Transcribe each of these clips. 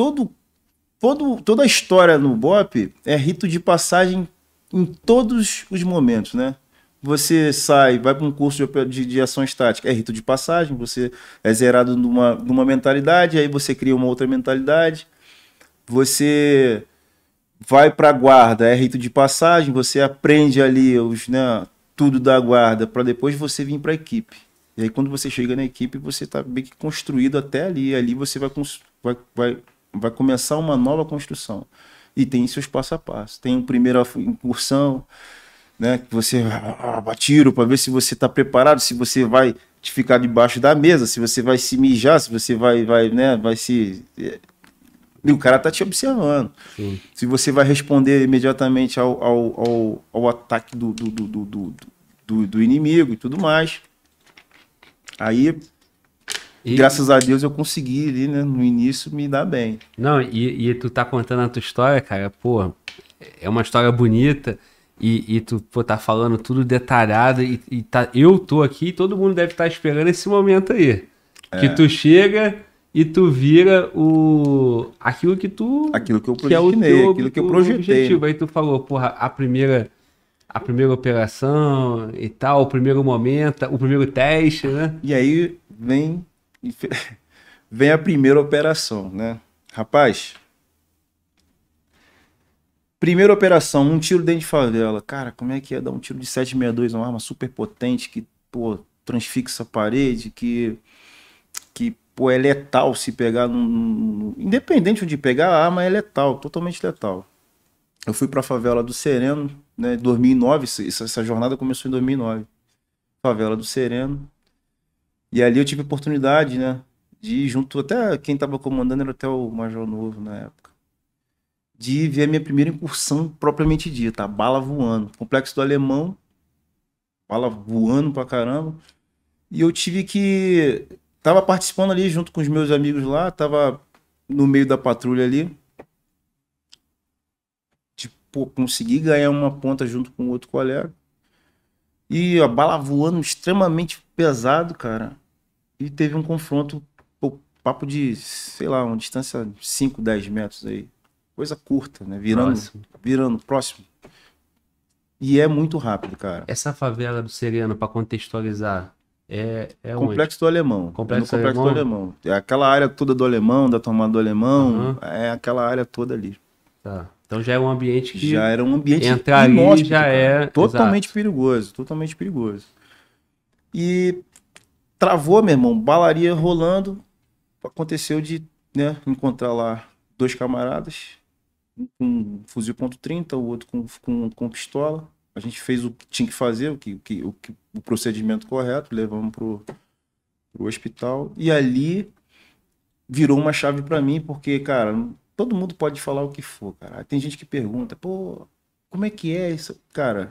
todo, todo, toda a história no BOP é rito de passagem em todos os momentos, né? Você sai, vai para um curso de, de, de, ação estática, é rito de passagem, você é zerado numa, numa mentalidade, aí você cria uma outra mentalidade. Você vai para a guarda, é rito de passagem, você aprende ali os, né, tudo da guarda, para depois você vir para a equipe. E aí quando você chega na equipe, você está bem que construído até ali, ali você vai, vai, vai vai começar uma nova construção. E tem seus passo a passo. Tem a primeira incursão, né? Que você tiro para ver se você está preparado, se você vai te ficar debaixo da mesa, se você vai se mijar, se você vai, vai, né? Vai se. Eh, e o cara tá te observando. Sim. Se você vai responder imediatamente ao, ao, ao, ao ataque do, do, do, do, do, do inimigo e tudo mais. Aí e... Graças a Deus eu consegui ali, né, no início me dar bem. Não, e, e, tu tá contando a tua história, cara, pô, é uma história bonita e, e tu pô, tá falando tudo detalhado e, e tá, eu tô aqui e todo mundo deve estar tá esperando esse momento aí. É. Que tu chega e tu vira o aquilo que tu aquilo que eu projetei, que é teu, aquilo que eu projetei. Né? Objetivo. Aí tu falou, porra, a primeira a primeira operação e tal, o primeiro momento, o primeiro teste, né? E aí vem vem a primeira operação, né? Rapaz, primeira operação, um tiro dentro de favela. Cara, como é que é dar um tiro de 762, uma arma super potente que, pô, transfixa a parede, que, que pô, é letal se pegar num, Independente de pegar, a arma é letal, totalmente letal. Eu fui pra favela do Sereno, né, 2009, essa, essa jornada começou em 2009. Favela do Sereno, e ali eu tive oportunidade, né? De ir junto, até quem estava comandando era até o Major Novo na época. De ver a minha primeira incursão propriamente dita, a bala voando. Complexo do Alemão, bala voando pra caramba. E eu tive que. Tava participando ali junto com os meus amigos lá, tava no meio da patrulha ali. Tipo, consegui ganhar uma ponta junto com outro colega. E a bala voando extremamente pesado, cara e teve um confronto, pô, papo de, sei lá, uma distância de 5, 10 metros aí. Coisa curta, né? Virando, próximo. virando próximo. E é muito rápido, cara. Essa favela do Sereno, para contextualizar, é, é Complexo onde? do Alemão. Complexo, é no Complexo Alemão? do Alemão. É aquela área toda do Alemão, da tomada do Alemão, uhum. é aquela área toda ali. Tá. Então já é um ambiente que já era um ambiente entrar ali já cara. é totalmente Exato. perigoso, totalmente perigoso. E Travou, meu irmão, balaria rolando. Aconteceu de né, encontrar lá dois camaradas, com um fuzil ponto .30, o outro com, com, com pistola. A gente fez o que tinha que fazer, o, que, o, que, o, que, o procedimento correto, levamos pro, pro hospital. E ali virou uma chave para mim, porque, cara, todo mundo pode falar o que for, cara. Tem gente que pergunta, pô, como é que é isso? Cara,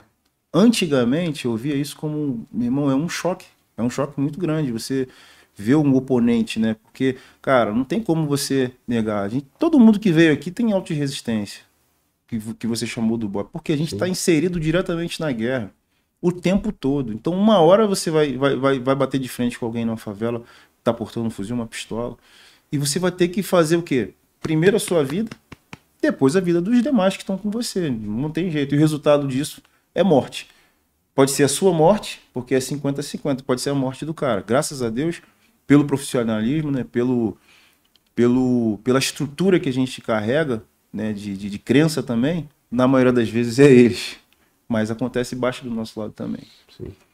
antigamente eu via isso como, meu irmão, é um choque. É um choque muito grande você ver um oponente, né? Porque, cara, não tem como você negar. A gente, todo mundo que veio aqui tem auto resistência, que, que você chamou do boxe, porque a gente está inserido diretamente na guerra o tempo todo. Então, uma hora você vai, vai, vai, vai bater de frente com alguém numa favela, tá portando um fuzil, uma pistola, e você vai ter que fazer o quê? Primeiro a sua vida, depois a vida dos demais que estão com você. Não tem jeito. E o resultado disso é morte. Pode ser a sua morte, porque é 50-50, pode ser a morte do cara. Graças a Deus, pelo profissionalismo, né, pelo, pelo, pela estrutura que a gente carrega, né, de, de, de crença também, na maioria das vezes é eles. Mas acontece embaixo do nosso lado também. Sim.